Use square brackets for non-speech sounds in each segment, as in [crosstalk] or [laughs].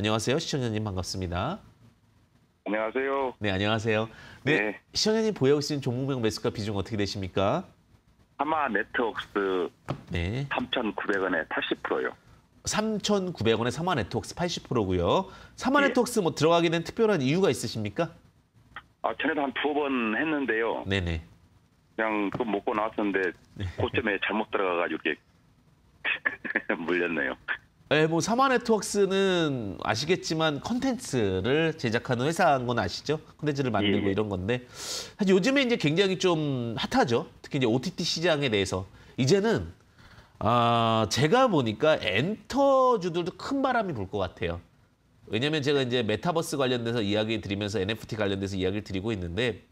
안녕하세요. 시청자님 반갑습니다. 안녕하세요. 네, 안녕하세요. 네, 네. 시청자님 보유하고 계신 종목명 매수가 비중 어떻게 되십니까? 하마 네트웍스 네. 3,900원에 80%요. 3,900원에 사마 네트웍스 80%고요. 사마 예. 네트웍스 뭐 들어가게 된 특별한 이유가 있으십니까? 아, 전에도 한 두어 번 했는데요. 네네. 그냥 그 먹고 나왔는데 네. 고점에 잘못 들어가가지고 이렇게 [laughs] 물렸네요. 네, 뭐 사마 네트웍스는 아시겠지만 컨텐츠를 제작하는 회사인 건 아시죠? 컨텐츠를 만들고 예. 이런 건데 사실 요즘에 이제 굉장히 좀 핫하죠. 특히 이제 OTT 시장에 대해서 이제는 아 제가 보니까 엔터주들도 큰 바람이 불 것 같아요. 왜냐하면 제가 이제 메타버스 관련돼서 이야기 드리면서 NFT 관련돼서 이야기를 드리고 있는데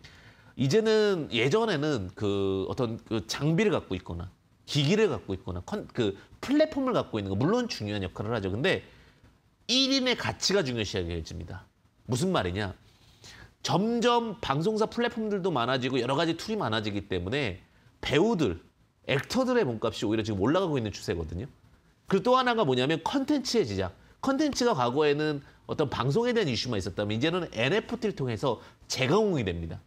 이제는 예전에는 그 어떤 그 장비를 갖고 있거나 기기를 갖고 있거나 컨, 그 플랫폼을 갖고 있는 거 물론 중요한 역할을 하죠. 근데 1인의 가치가 중요시해집니다. 하 무슨 말이냐? 점점 방송사 플랫폼들도 많아지고 여러 가지 툴이 많아지기 때문에 배우들, 액터들의 몸값이 오히려 지금 올라가고 있는 추세거든요. 그리고 또 하나가 뭐냐면 컨텐츠의 지장. 컨텐츠가 과거에는 어떤 방송에 대한 이슈만 있었다면 이제는 NFT를 통해서 재가공이 됩니다.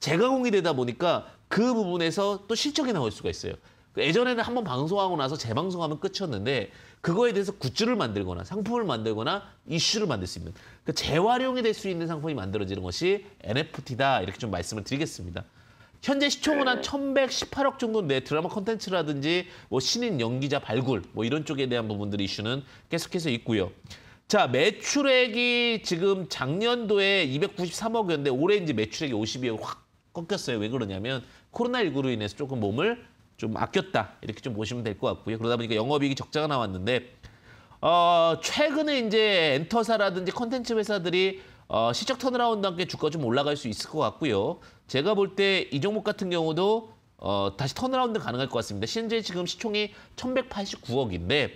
재가공이 되다 보니까 그 부분에서 또 실적이 나올 수가 있어요. 그 예전에는 한번 방송하고 나서 재방송하면 끝이었는데 그거에 대해서 굿즈를 만들거나 상품을 만들거나 이슈를 만들 수 있는 그 재활용이 될 수 있는 상품이 만들어지는 것이 NFT다 이렇게 좀 말씀을 드리겠습니다. 현재 시청은 한 1118억 정도인데 드라마 콘텐츠라든지 뭐 신인 연기자 발굴 뭐 이런 쪽에 대한 부분들 이슈는 계속해서 있고요. 자 매출액이 지금 작년도에 293억이었는데 올해 이제 매출액이 52억 확 꺾였어요. 왜 그러냐면 코로나19로 인해서 조금 몸을 좀 아꼈다 이렇게 좀 보시면 될 것 같고요. 그러다 보니까 영업이익이 적자가 나왔는데 어, 최근에 이제 엔터사라든지 컨텐츠 회사들이 어, 시적 턴어라운드 함께 주가 좀 올라갈 수 있을 것 같고요. 제가 볼 때 이 종목 같은 경우도 어, 다시 턴어라운드 가능할 것 같습니다. 현재 지금 시총이 1,189억인데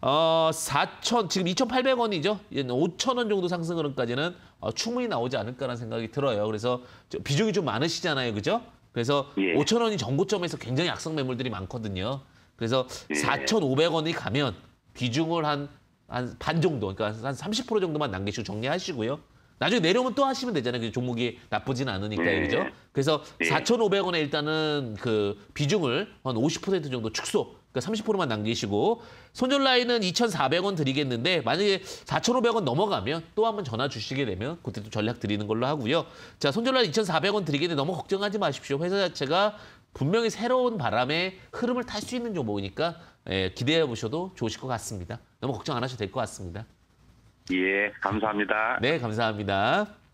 어, 4천 지금 2,800원이죠. 5,000원 예, 정도 상승 흐름까지는 어, 충분히 나오지 않을까라는 생각이 들어요. 그래서 비중이 좀 많으시잖아요, 그죠? 그래서 예. 5천 원이 정고점에서 굉장히 악성 매물들이 많거든요. 그래서 예. 4,500원이 가면 비중을 한 한 반 정도, 그러니까 한 30% 정도만 남기시고 정리하시고요. 나중에 내려오면 또 하시면 되잖아요. 그 종목이 나쁘진 않으니까요. 예. 네. 그죠? 그래서 예. 4,500원에 일단은 그 비중을 한 50% 정도 축소 그러니까 30%만 남기시고 손절 라인은 2,400원 드리겠는데 만약에 4,500원 넘어가면 또 한 번 전화 주시게 되면 그때도 전략 드리는 걸로 하고요. 자, 손절 라인 2,400원 드리겠는데 너무 걱정하지 마십시오. 회사 자체가 분명히 새로운 바람에 흐름을 탈 수 있는 종목이니까 예, 기대해 보셔도 좋으실 것 같습니다. 너무 걱정 안 하셔도 될 것 같습니다. 예, 감사합니다. 네, 감사합니다.